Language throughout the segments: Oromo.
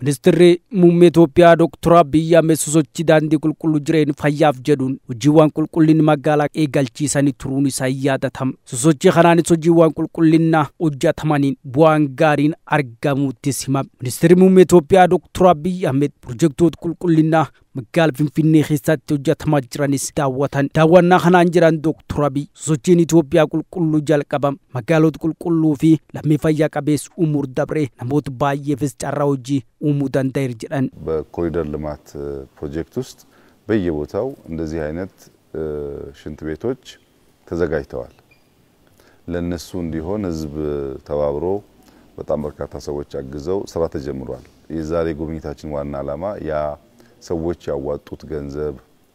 Ministirri muummee Itoophiyaa Dr. Abiy Ahmed sosochii daandii qulqulluu jireenya fayyaaf jedhuun hojiiwwan qulqullinni magaalaa eegalchiisanii turuun isaa yaadatama. Sosochii kanaanis hojiiwwan qulqullinnaa hojjetamaniin bu'aan gaariin argamuutti himama. Ministirri muummee Itoophiyaa Dr. Abiy Ahmed pirojektoota qulqullinnaa magaala Finfinnee keessatti hojjetamaa jiranis daawwatan. Daawwannaa kanaan jiran Dooktor Abiy sochiin Itoophiyaa qulqulluu jalqabam magaalota qulqulluu fi lammii fayyaa qabeessu umur dabree namoota baay'eefis carraa hojii uumuu danda'eer jedhan. በኮሪደር ልማት ፕሮጀክት ውስጥ በየቦታው እንደዚህ አይነት ሽንት ቤቶች ተዘጋጅተዋል። ለነሱ እንዲሆን ህዝብ ተባብሮ በጣም በርካታ ሰዎች አግዘው ስራ ተጀምሯል። የዛሬ ጉብኝታችን ዋና ዓላማ ያ ሰዎች ያዋጡት ገንዘብ፣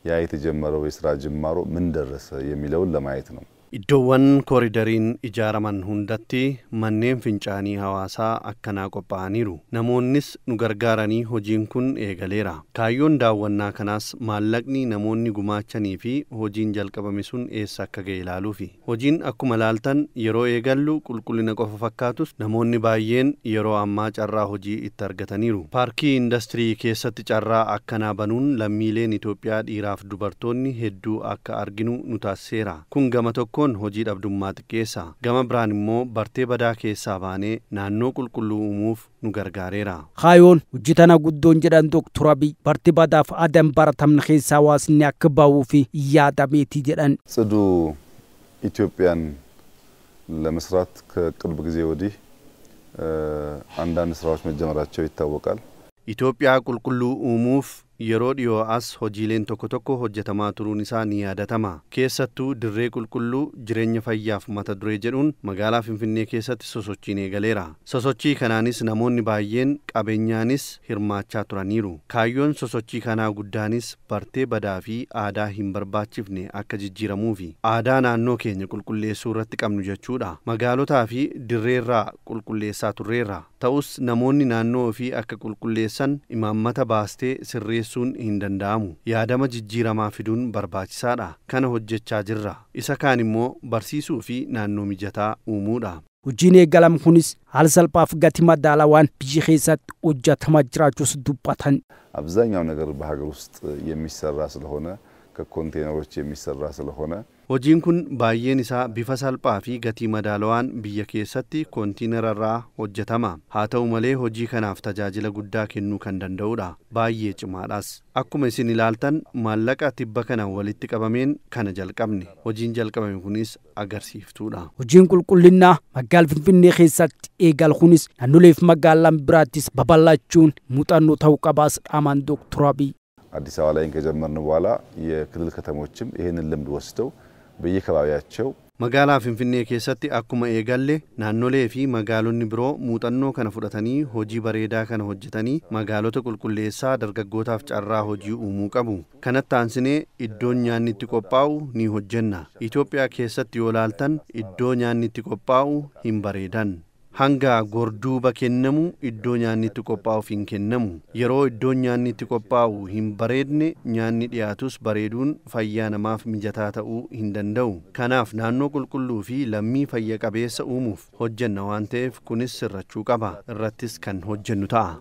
ያ የተጀመረው የስራ ጅማሮ ምን ደረሰ የሚለውን ለማየት ነው። Iddoowwan koriidariin ijaaraman hundatti manneen fincaanii hawaasaa akkanaa qophaa'aniiru. Namoonnis nu gargaaranii hojiin kun eegaleera. Kaayyoon daawwannaa kanaas maallaqni namoonni gumaachanii fi hojiin jalqabame sun eessa akka ga'e ilaaluufi. Hojiin akkuma laaltan yeroo eegallu qulqullina qofa fakkaatus namoonni baay'een yeroo ammaa carraa hojii itti argataniiru. Paarkii indastirii keessatti carraa akkanaa banuun lammiileen Itoophiyaa dhiiraaf dubartoonni hedduu akka arginu nu taasiseera. Kun gama kun hojii dhabdummaa xiqqeessa gama biraan immoo bartee badaa keessaa baanee naannoo qulqulluu uumuuf nu gargaareera kaayoon hojii tana guddoon jedhan Dooktor abiy barti badaaf aadaan baratamne keessaa hawaasni akka ba'uu fi yaadameeti jedhan Itoophiyaan lamasiraat ለመስራት gizee ጊዜ andaan አንዳንድ ስራዎች itti hawwaqaal. Itoophiyaa qulqulluu uumuuf yeroo dhiyoo as hojiileen tokko tokko hojjetamaa turuun isaa ni yaadatama keessattuu dirree qulqulluu jireenya fayyaaf mata duree jedhuun magaalaa finfinnee keessatti sosochiin eegaleera sosochii kanaanis namoonni baay'een qabeenyaanis hirmaachaa turaniiru kaayyoon sosochii kanaa guddaanis bartee badaa fi aadaa hin barbaachifne akka jijjiiramuufi aadaa naannoo keenya qulqulleessuu irratti qabnu jechuudha magaalotaa fi irraa qulqulleessaa turreerra ta'us namoonni naannoo ofii akka qulqulleessan imaammata baastee sirreessuun hin danda'amu yaadama jijjiiramaa fiduun barbaachisaadha kana hojjechaa jirra isa kaan immoo barsiisuu fi naannoo mijataa uumuudha. hojiin eegalam kunis haala salphaaf gati madaalawaan biyya keessatti hojjetama jiraachuus dubbatan አብዛኛው ነገር በሀገር ውስጥ የሚሰራ ስለሆነ hojiin kun baay'een isaa bifa salphaa fi gatii madaalawaan biyya keessatti koontiinararraa hojjetama haa ta'u malee hojii kanaaf tajaajila guddaa kennuu kan danda'udha baay'ee cimaadhas akkuma isin ilaaltan maallaqa tibba kana walitti qabameen kana jalqabne hojiin jalqabame kunis agarsiiftuudha hojiin qulqullinnaa magaal finfinnee keessatti eegal kunis naannoleef magaalaan biraattis babal'achuun muuxannoo ta'uu qabaas dhaamaan dooktor abiy አዲስ አበባ ላይ ከጀመርን በኋላ የክልል ከተሞችም ይህንን ልምድ ወስደው በየከባቢያቸው magaalaa finfinnee keessatti akkuma eegalle naannolee fi magaalonni biroo muuxannoo kana fudhatanii hojii bareedaa kana hojjetanii magaalota qulqulleessaa dargaggootaaf carraa hojii uumuu qabu kanatti aansinee iddoon nyaanni itti qophaa'u ni hojjenna itoophiyaa keessatti yoo laaltan iddoo nyaanni itti qophaa'u hin bareedan hanga gorduuba kennamu iddoo nyaannitti qophaa'uuf hin kennamu yeroo iddoon nyaannitti qophaa'u hin bareedne nyaanni dhiyaatus bareeduun fayyaa namaaf mijataa ta'uu hin danda'u kanaaf naannoo qulqulluu fi lammii fayya qabeessa uumuuf hojjenna waan ta'eef kunis sirrachuu qaba irrattis kan hojjennu ta'a.